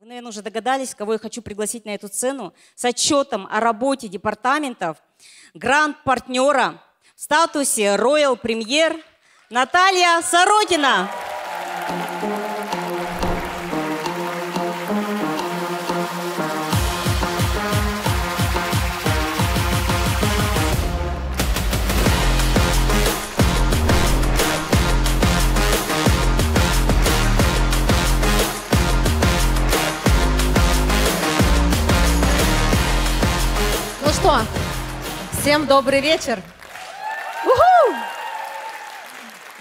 Вы, наверное, уже догадались, кого я хочу пригласить на эту сцену с отчетом о работе департаментов, грант-партнера в статусе Royal Premier Наталья Сорокина. что, всем добрый вечер. У-ху!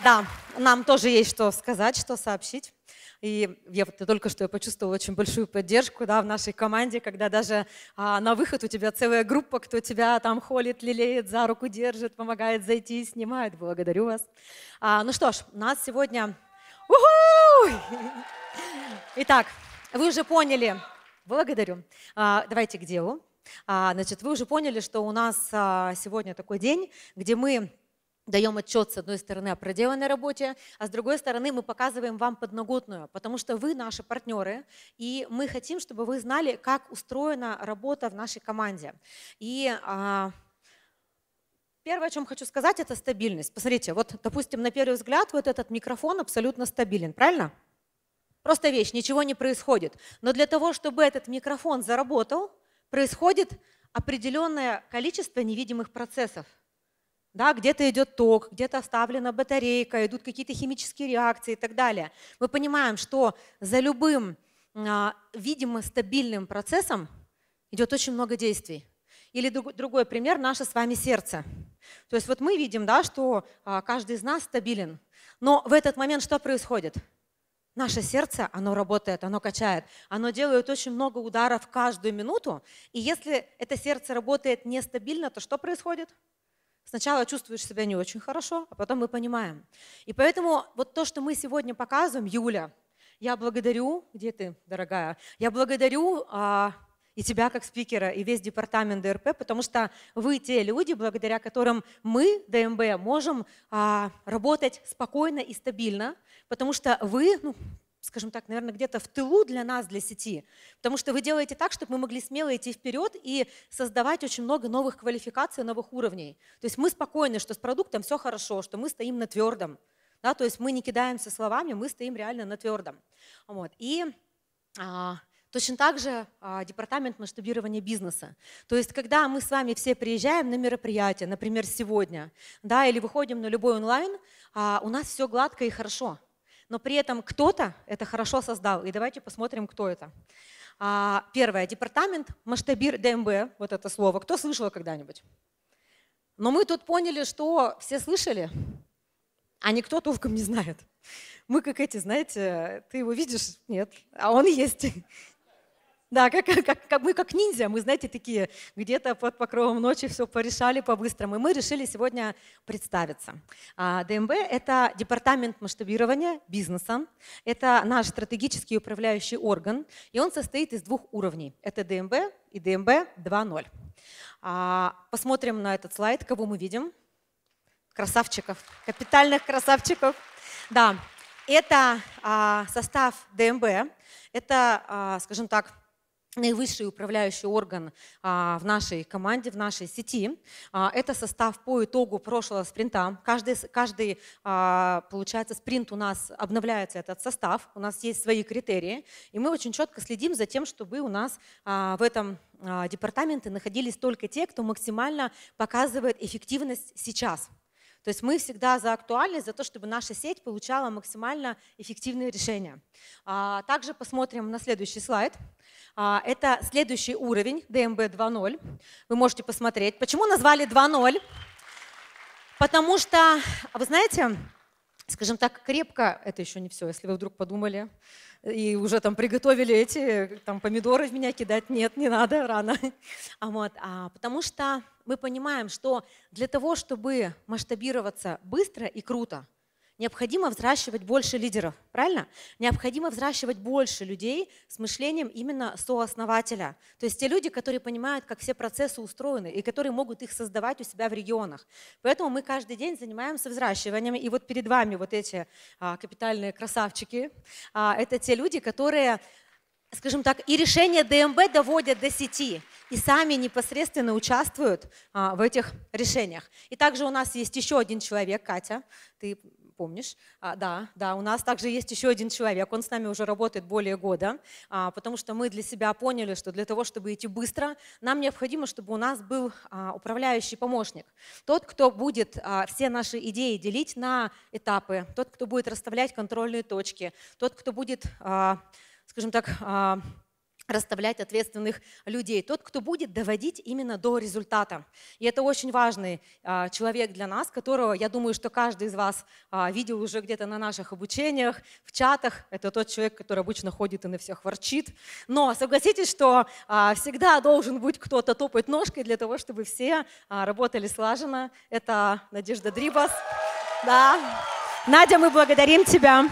Да, нам тоже есть что сказать, что сообщить. И я вот только что я почувствовала очень большую поддержку да, в нашей команде, когда даже а, на выход у тебя целая группа, кто тебя там холит, лелеет, за руку держит, помогает зайти снимает. Благодарю вас. А, ну что ж, нас сегодня... У-ху! Итак, вы уже поняли. Благодарю. А, давайте к делу. А, значит, вы уже поняли, что у нас а, сегодня такой день, где мы даем отчет, с одной стороны, о проделанной работе, а с другой стороны, мы показываем вам подноготную, потому что вы наши партнеры, и мы хотим, чтобы вы знали, как устроена работа в нашей команде. И а, Первое, о чем хочу сказать, это стабильность. Посмотрите, вот, допустим, на первый взгляд вот этот микрофон абсолютно стабилен, правильно? Просто вещь, ничего не происходит. Но для того, чтобы этот микрофон заработал, происходит определенное количество невидимых процессов. Да, где-то идет ток, где-то оставлена батарейка, идут какие-то химические реакции и так далее. Мы понимаем, что за любым а, видимо стабильным процессом идет очень много действий. Или другой пример – наше с вами сердце. То есть вот мы видим, да, что а, каждый из нас стабилен. Но в этот момент что происходит? Наше сердце, оно работает, оно качает, оно делает очень много ударов каждую минуту. И если это сердце работает нестабильно, то что происходит? Сначала чувствуешь себя не очень хорошо, а потом мы понимаем. И поэтому вот то, что мы сегодня показываем, Юля, я благодарю, где ты, дорогая, я благодарю а, и тебя как спикера, и весь департамент ДРП, потому что вы те люди, благодаря которым мы, ДМБ, можем а, работать спокойно и стабильно, потому что вы, ну, скажем так, наверное, где-то в тылу для нас, для сети, потому что вы делаете так, чтобы мы могли смело идти вперед и создавать очень много новых квалификаций, новых уровней. То есть мы спокойны, что с продуктом все хорошо, что мы стоим на твердом, да, то есть мы не кидаемся словами, мы стоим реально на твердом. Вот. И а, Точно так же а, департамент масштабирования бизнеса. То есть, когда мы с вами все приезжаем на мероприятие, например, сегодня, да, или выходим на любой онлайн, а, у нас все гладко и хорошо. Но при этом кто-то это хорошо создал. И давайте посмотрим, кто это. А, первое. Департамент масштабир ДМБ, вот это слово. Кто слышал когда-нибудь? Но мы тут поняли, что все слышали, а никто толком не знает. Мы как эти, знаете, ты его видишь? Нет. А он есть. Да, как, как, как мы как ниндзя, мы, знаете, такие где-то под покровом ночи все порешали по-быстрому. И мы решили сегодня представиться. А, ДМБ – это департамент масштабирования бизнеса. Это наш стратегический управляющий орган, и он состоит из двух уровней. Это ДМБ и ДМБ 2.0. А, посмотрим на этот слайд, кого мы видим. Красавчиков, капитальных красавчиков. Да, это а, состав ДМБ. Это, скажем так, наивысший управляющий орган а, в нашей команде, в нашей сети. А, это состав по итогу прошлого спринта. Каждый, каждый, а, получается, спринт у нас обновляется этот состав, у нас есть свои критерии, и мы очень четко следим за тем, чтобы у нас в этом департаменте находились только те, кто максимально показывает эффективность сейчас. То есть мы всегда за актуальность, за то, чтобы наша сеть получала максимально эффективные решения. А, также посмотрим на следующий слайд. А, это следующий уровень DMB 2.0. Вы можете посмотреть. Почему назвали 2.0? Потому что, вы знаете, скажем так, крепко, это еще не все, если вы вдруг подумали и уже там приготовили эти там, помидоры в меня кидать, нет, не надо, рано. А вот, а, потому что мы понимаем, что для того, чтобы масштабироваться быстро и круто, необходимо взращивать больше лидеров, правильно? Необходимо взращивать больше людей с мышлением именно сооснователя. То есть те люди, которые понимают, как все процессы устроены и которые могут их создавать у себя в регионах. Поэтому мы каждый день занимаемся взращиванием. И вот перед вами вот эти а, капитальные красавчики, а, это те люди, которые скажем так, и решения ДМБ доводят до сети и сами непосредственно участвуют а, в этих решениях. И также у нас есть еще один человек, Катя, ты помнишь. А, да, да, у нас также есть еще один человек, он с нами уже работает более года, а, потому что мы для себя поняли, что для того, чтобы идти быстро, нам необходимо, чтобы у нас был а, управляющий помощник. Тот, кто будет а, все наши идеи делить на этапы, тот, кто будет расставлять контрольные точки, тот, кто будет, а, скажем так, а, расставлять ответственных людей, тот, кто будет доводить именно до результата. И это очень важный а, человек для нас, которого, я думаю, что каждый из вас а, видел уже где-то на наших обучениях, в чатах. Это тот человек, который обычно ходит и на всех ворчит. Но согласитесь, что а, всегда должен быть кто-то топать ножкой для того, чтобы все а, работали слаженно. Это Надежда Дрибас. Да. Надя, мы благодарим тебя.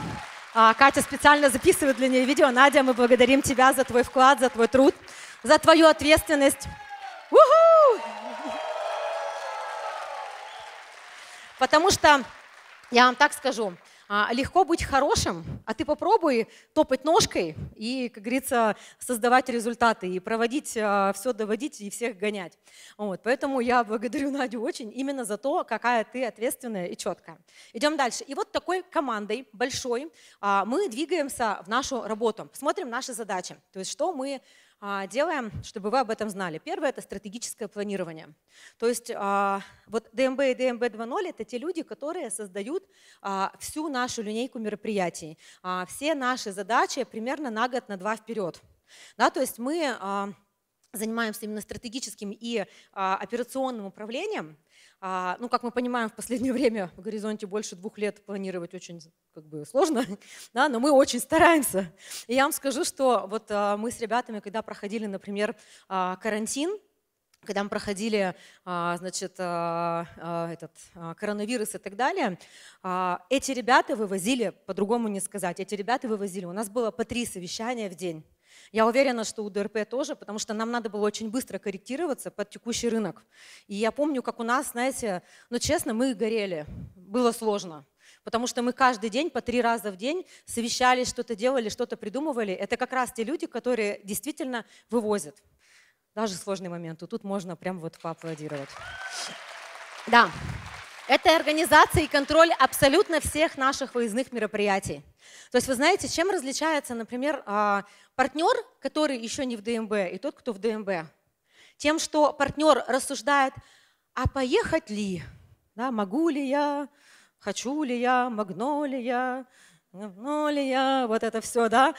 А, Катя специально записывает для нее видео. Надя, мы благодарим тебя за твой вклад, за твой труд, за твою ответственность. У-ху! Потому что, я вам так скажу, а, легко быть хорошим, а ты попробуй топать ножкой и, как говорится, создавать результаты и проводить а, все, доводить и всех гонять. Вот, поэтому я благодарю Надю очень именно за то, какая ты ответственная и четкая. Идем дальше. И вот такой командой большой а, мы двигаемся в нашу работу, смотрим наши задачи, то есть что мы а, делаем, чтобы вы об этом знали. Первое – это стратегическое планирование. То есть а, вот ДМБ и ДМБ 2.0 – это те люди, которые создают а, всю нашу линейку мероприятий, все наши задачи примерно на год, на два вперед. Да, то есть мы занимаемся именно стратегическим и а, операционным управлением. А, ну, как мы понимаем, в последнее время в горизонте больше двух лет планировать очень как бы, сложно, да, но мы очень стараемся. И я вам скажу, что вот а, мы с ребятами, когда проходили, например, а, карантин, когда мы проходили а, значит, а, а, этот коронавирус и так далее, эти ребята вывозили, по-другому не сказать, эти ребята вывозили, у нас было по три совещания в день я уверена, что у ДРП тоже, потому что нам надо было очень быстро корректироваться под текущий рынок. И я помню, как у нас, знаете, ну честно, мы горели. Было сложно потому что мы каждый день по три раза в день совещались, что-то делали, что-то придумывали. Это как раз те люди, которые действительно вывозят. Даже сложный момент. Тут можно прям вот поаплодировать. Да. Это организация и контроль абсолютно всех наших выездных мероприятий. То есть вы знаете, чем различается, например, а, Партнер, который еще не в ДМБ, и тот, кто в ДМБ. Тем, что партнер рассуждает, а поехать ли? Да, могу ли я, хочу ли я, могу ли я, ну ли я, вот это все, да.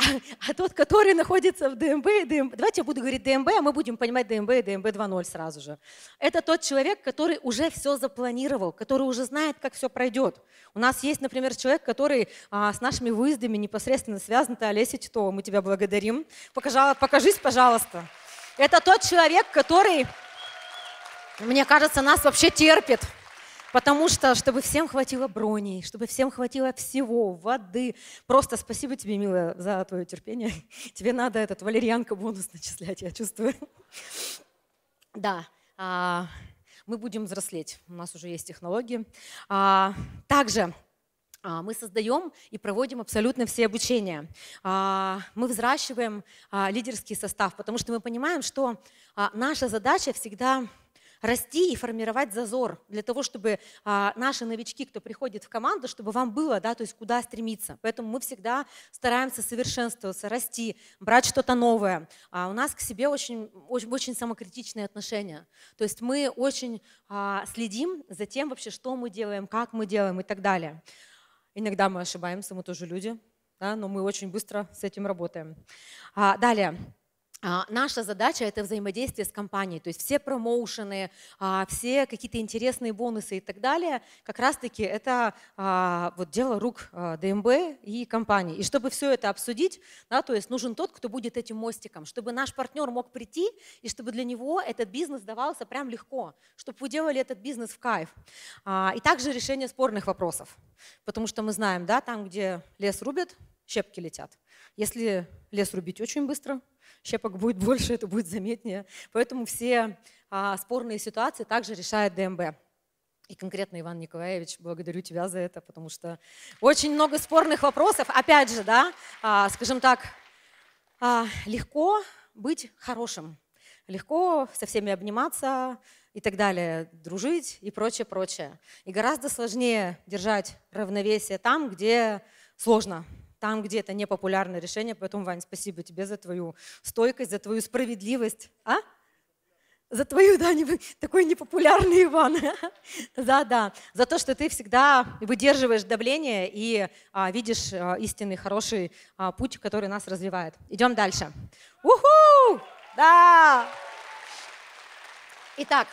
А, а тот, который находится в ДМБ, ДМБ, давайте я буду говорить ДМБ, а мы будем понимать ДМБ и ДМБ 2.0 сразу же. Это тот человек, который уже все запланировал, который уже знает, как все пройдет. У нас есть, например, человек, который а, с нашими выездами непосредственно связан, это Олеся Титова, мы тебя благодарим. Покажала, покажись, пожалуйста. Это тот человек, который, мне кажется, нас вообще терпит. Потому что, чтобы всем хватило броней, чтобы всем хватило всего, воды. Просто спасибо тебе, милая, за твое терпение. Тебе надо этот валерьянка бонус начислять, я чувствую. Да, а, мы будем взрослеть. У нас уже есть технологии. А, также а, мы создаем и проводим абсолютно все обучения. А, мы взращиваем а, лидерский состав, потому что мы понимаем, что наша задача всегда расти и формировать зазор для того, чтобы а, наши новички, кто приходит в команду, чтобы вам было, да, то есть куда стремиться. Поэтому мы всегда стараемся совершенствоваться, расти, брать что-то новое. А у нас к себе очень, очень, очень самокритичные отношения. То есть мы очень а, следим за тем вообще, что мы делаем, как мы делаем и так далее. Иногда мы ошибаемся, мы тоже люди, да, но мы очень быстро с этим работаем. А, далее. А, наша задача – это взаимодействие с компанией, то есть все промоушены, а, все какие-то интересные бонусы и так далее, как раз-таки это а, вот дело рук ДМБ и компании. И чтобы все это обсудить, да, то есть нужен тот, кто будет этим мостиком, чтобы наш партнер мог прийти, и чтобы для него этот бизнес давался прям легко, чтобы вы делали этот бизнес в кайф. И также решение спорных вопросов, потому что мы знаем, да, там, где лес рубят, щепки летят. Если лес рубить очень быстро, щепок будет больше, это будет заметнее. Поэтому все а, спорные ситуации также решает ДМБ. И конкретно, Иван Николаевич, благодарю тебя за это, потому что очень много спорных вопросов. Опять же, да, а, скажем так, а, легко быть хорошим, легко со всеми обниматься и так далее, дружить и прочее, прочее. И гораздо сложнее держать равновесие там, где сложно, там, где это непопулярное решение. Поэтому, Вань, спасибо тебе за твою стойкость, за твою справедливость. А? За твою, да, не, такой непопулярный Иван. да, да. За то, что ты всегда выдерживаешь давление и а, видишь а, истинный хороший а, путь, который нас развивает. Идем дальше. Уху! Да! Итак,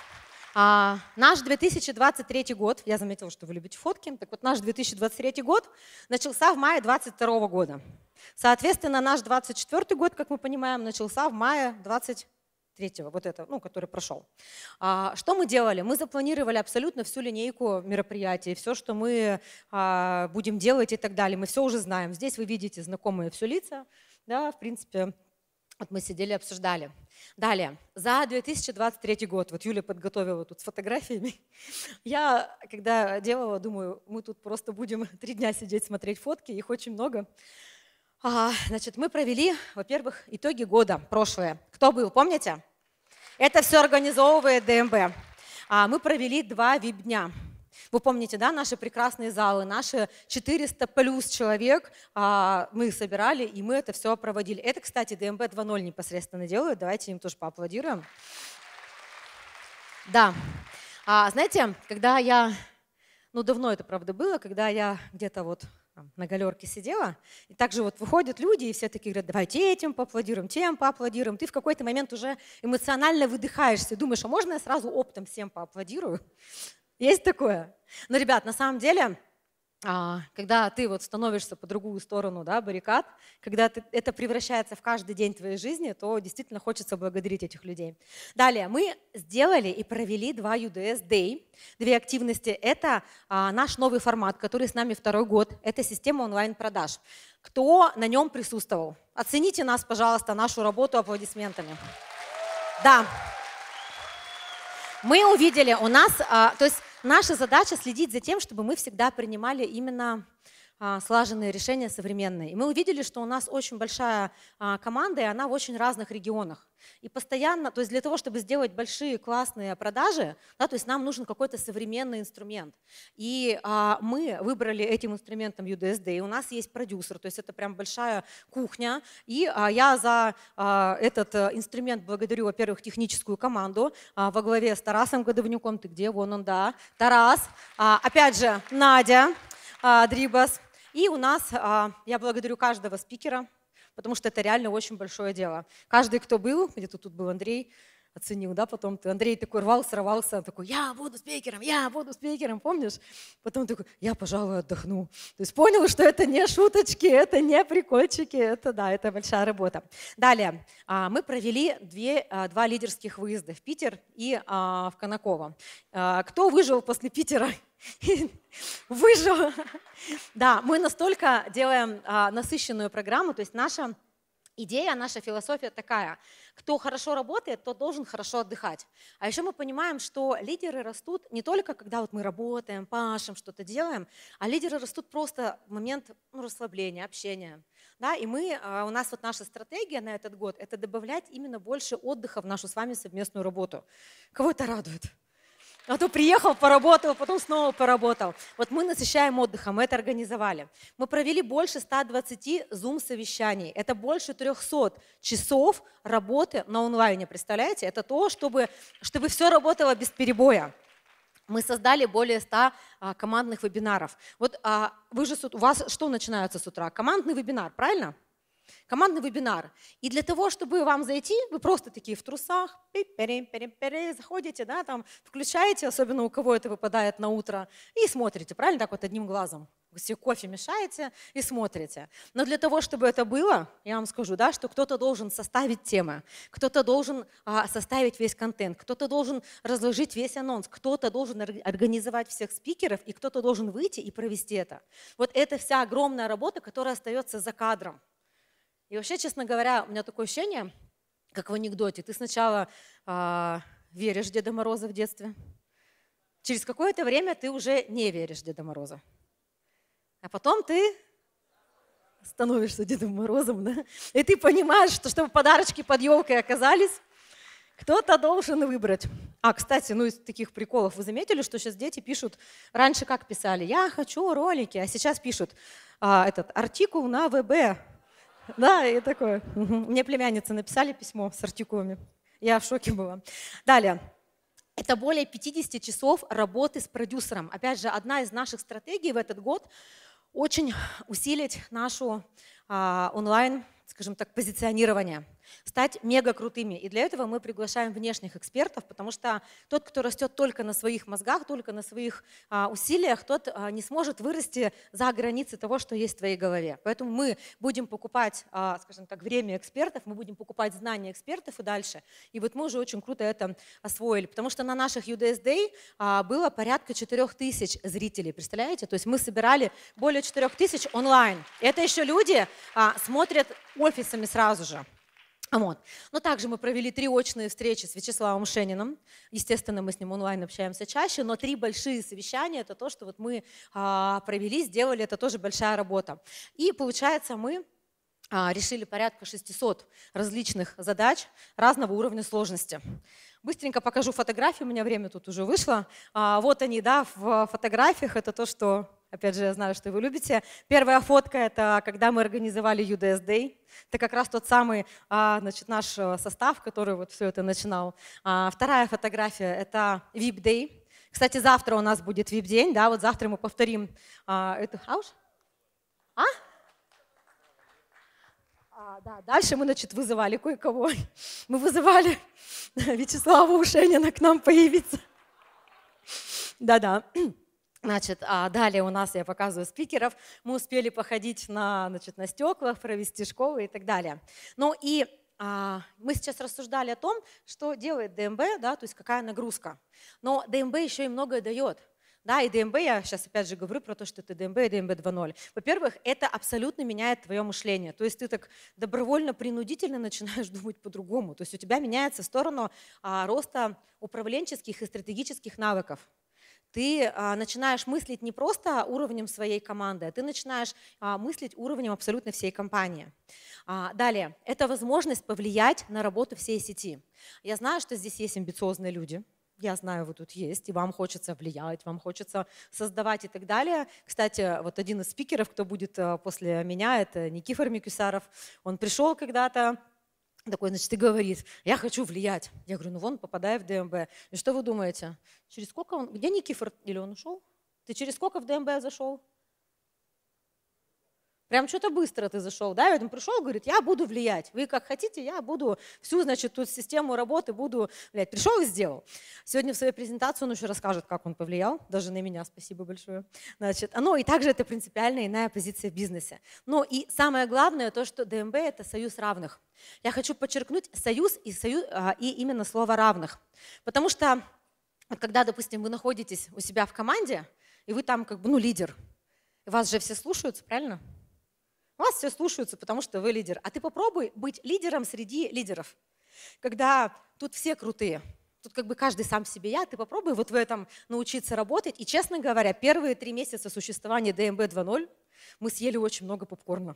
а, наш 2023 год, я заметила, что вы любите фотки, так вот наш 2023 год начался в мае 2022 года. Соответственно, наш 2024 год, как мы понимаем, начался в мае 2023, вот это, ну, который прошел. А, что мы делали? Мы запланировали абсолютно всю линейку мероприятий, все, что мы а, будем делать и так далее. Мы все уже знаем. Здесь вы видите знакомые все лица, да, в принципе, вот мы сидели, обсуждали. Далее, за 2023 год, вот Юля подготовила тут с фотографиями, я, когда делала, думаю, мы тут просто будем три дня сидеть, смотреть фотки, их очень много. А, значит, мы провели, во-первых, итоги года, прошлое. Кто был, помните? Это все организовывает ДМБ. А, мы провели два веб-дня. Вы помните, да, наши прекрасные залы, наши 400 плюс человек а, мы собирали, и мы это все проводили. Это, кстати, ДМБ 2.0 непосредственно делают. Давайте им тоже поаплодируем. Да. А, знаете, когда я, ну давно это, правда, было, когда я где-то вот на галерке сидела, и также вот выходят люди, и все такие говорят, давайте этим поаплодируем, тем поаплодируем. Ты в какой-то момент уже эмоционально выдыхаешься, думаешь, а можно я сразу оптом всем поаплодирую? Есть такое? Но, ну, ребят, на самом деле, а, когда ты вот становишься по другую сторону да, баррикад, когда ты, это превращается в каждый день твоей жизни, то действительно хочется благодарить этих людей. Далее, мы сделали и провели два UDS Day, две активности. Это а, наш новый формат, который с нами второй год. Это система онлайн-продаж. Кто на нем присутствовал? Оцените нас, пожалуйста, нашу работу аплодисментами. Да, мы увидели у нас, а, то есть Наша задача следить за тем, чтобы мы всегда принимали именно а, слаженные решения современные. И мы увидели, что у нас очень большая а, команда, и она в очень разных регионах. И постоянно, то есть для того, чтобы сделать большие классные продажи, да, то есть нам нужен какой-то современный инструмент. И а, мы выбрали этим инструментом UDSD, и у нас есть продюсер, то есть это прям большая кухня. И а, я за а, этот э, инструмент благодарю, во-первых, техническую команду а, во главе с Тарасом Годовнюком, ты где, вон он, да, Тарас, а, опять же, Надя а, Дрибас, и у нас, а, я благодарю каждого спикера, потому что это реально очень большое дело. Каждый, кто был, где-то тут был Андрей, оценил, да, потом ты, Андрей такой рвал, сорвался, он такой, я буду спикером, я буду спикером, помнишь? Потом такой, я, пожалуй, отдохну. То есть понял, что это не шуточки, это не прикольчики, это, да, это большая работа. Далее, а, мы провели две, а, два лидерских выезда в Питер и а, в Конаково. Кто выжил после Питера выжил. Да, мы настолько делаем насыщенную программу, то есть наша идея, наша философия такая. Кто хорошо работает, тот должен хорошо отдыхать. А еще мы понимаем, что лидеры растут не только, когда вот мы работаем, пашем, что-то делаем, а лидеры растут просто в момент ну, расслабления, общения. Да, и мы, а, у нас вот наша стратегия на этот год – это добавлять именно больше отдыха в нашу с вами совместную работу. Кого это радует? А то приехал, поработал, потом снова поработал. Вот мы насыщаем отдыхом, мы это организовали. Мы провели больше 120 зум совещаний Это больше 300 часов работы на онлайне, представляете? Это то, чтобы, чтобы все работало без перебоя. Мы создали более 100 а, командных вебинаров. Вот а, вы же, у вас что начинается с утра? Командный вебинар, правильно? командный вебинар. И для того, чтобы вам зайти, вы просто такие в трусах, заходите, да, там, включаете, особенно у кого это выпадает на утро, и смотрите, правильно, так вот одним глазом. Вы себе кофе мешаете и смотрите. Но для того, чтобы это было, я вам скажу, да, что кто-то должен составить темы, кто-то должен а, составить весь контент, кто-то должен разложить весь анонс, кто-то должен организовать всех спикеров, и кто-то должен выйти и провести это. Вот это вся огромная работа, которая остается за кадром. И вообще, честно говоря, у меня такое ощущение, как в анекдоте. Ты сначала э, веришь Деда Мороза в детстве, через какое-то время ты уже не веришь Деда Мороза. А потом ты становишься Дедом Морозом, да? И ты понимаешь, что чтобы подарочки под елкой оказались, кто-то должен выбрать. А, кстати, ну из таких приколов вы заметили, что сейчас дети пишут, раньше как писали, я хочу ролики, а сейчас пишут а, этот артикул на ВБ, да, и такое. Мне племянницы написали письмо с артикулами. Я в шоке была. Далее. Это более 50 часов работы с продюсером. Опять же, одна из наших стратегий в этот год очень усилить нашу а, онлайн, скажем так, позиционирование стать мега крутыми. И для этого мы приглашаем внешних экспертов, потому что тот, кто растет только на своих мозгах, только на своих а, усилиях, тот а, не сможет вырасти за границы того, что есть в твоей голове. Поэтому мы будем покупать, а, скажем так, время экспертов, мы будем покупать знания экспертов и дальше. И вот мы уже очень круто это освоили, потому что на наших UDS Day а, было порядка 4000 зрителей, представляете? То есть мы собирали более 4000 онлайн. Это еще люди а, смотрят офисами сразу же. А вот. Но ну, также мы провели три очные встречи с Вячеславом Шениным. Естественно, мы с ним онлайн общаемся чаще, но три большие совещания – это то, что вот мы а, провели, сделали, это тоже большая работа. И получается, мы а, решили порядка 600 различных задач разного уровня сложности. Быстренько покажу фотографии, у меня время тут уже вышло. вот они, да, в фотографиях, это то, что Опять же, я знаю, что вы любите. Первая фотка – это когда мы организовали UDS Day. Это как раз тот самый а, значит, наш э, состав, который вот все это начинал. А, вторая фотография – это VIP Day. Кстати, завтра у нас будет VIP-день, да, вот завтра мы повторим эту... А уж? А? А, да, дальше мы, значит, вызывали кое-кого. Мы вызывали Вячеслава Ушенина к нам появиться. Да-да. Значит, а далее у нас, я показываю спикеров, мы успели походить на, значит, на стеклах, провести школы и так далее. Ну и а, мы сейчас рассуждали о том, что делает ДМБ, да, то есть какая нагрузка. Но ДМБ еще и многое дает. Да, и ДМБ, я сейчас опять же говорю про то, что это ДМБ и ДМБ 2.0. Во-первых, это абсолютно меняет твое мышление. То есть ты так добровольно, принудительно начинаешь думать по-другому. То есть у тебя меняется в сторону а, роста управленческих и стратегических навыков ты а, начинаешь мыслить не просто уровнем своей команды, а ты начинаешь а, мыслить уровнем абсолютно всей компании. А, далее, это возможность повлиять на работу всей сети. Я знаю, что здесь есть амбициозные люди, я знаю, вы тут есть, и вам хочется влиять, вам хочется создавать и так далее. Кстати, вот один из спикеров, кто будет после меня, это Никифор Микусаров. Он пришел когда-то такой, значит, и говорит, я хочу влиять. Я говорю, ну вон, попадая в ДМБ. И что вы думаете? Через сколько он, где Никифор? Или он ушел? Ты через сколько в ДМБ зашел? Прям что-то быстро ты зашел, да? И он пришел, говорит, я буду влиять. Вы как хотите, я буду всю, значит, тут систему работы буду влиять. Пришел и сделал. Сегодня в своей презентации он еще расскажет, как он повлиял. Даже на меня спасибо большое. Значит, ну и также это принципиально иная позиция в бизнесе. Но и самое главное то, что ДМБ – это союз равных. Я хочу подчеркнуть союз и, союз, а, и именно слово «равных». Потому что вот когда, допустим, вы находитесь у себя в команде, и вы там как бы, ну, лидер, вас же все слушаются, правильно? Вас все слушаются, потому что вы лидер. А ты попробуй быть лидером среди лидеров. Когда тут все крутые, тут как бы каждый сам себе я, ты попробуй вот в этом научиться работать. И, честно говоря, первые три месяца существования ДМБ 2.0 мы съели очень много попкорна.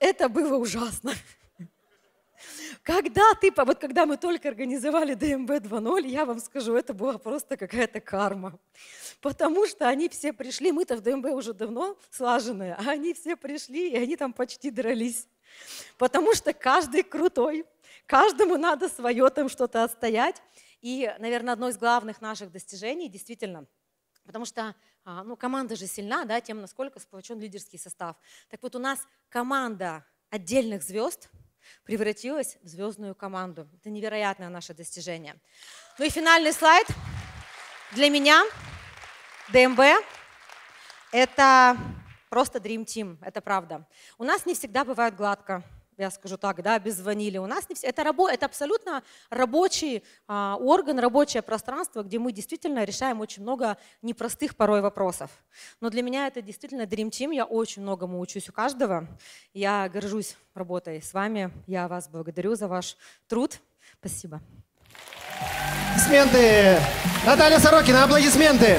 Это было ужасно. Когда ты, вот когда мы только организовали ДМБ 2.0, я вам скажу, это была просто какая-то карма. Потому что они все пришли, мы-то в ДМБ уже давно слаженные, а они все пришли, и они там почти дрались. Потому что каждый крутой, каждому надо свое там что-то отстоять. И, наверное, одно из главных наших достижений действительно – Потому что а, ну, команда же сильна да, тем, насколько сплочен лидерский состав. Так вот, у нас команда отдельных звезд, превратилась в звездную команду. Это невероятное наше достижение. Ну и финальный слайд. Для меня ДМБ – это просто Dream Team, это правда. У нас не всегда бывает гладко, я скажу так, да, без ванили. У нас не все. Это, рабо, это абсолютно рабочий а, орган, рабочее пространство, где мы действительно решаем очень много непростых порой вопросов. Но для меня это действительно Dream Team. Я очень многому учусь у каждого. Я горжусь работой с вами. Я вас благодарю за ваш труд. Спасибо. Аплодисменты. Наталья Сорокина, аплодисменты.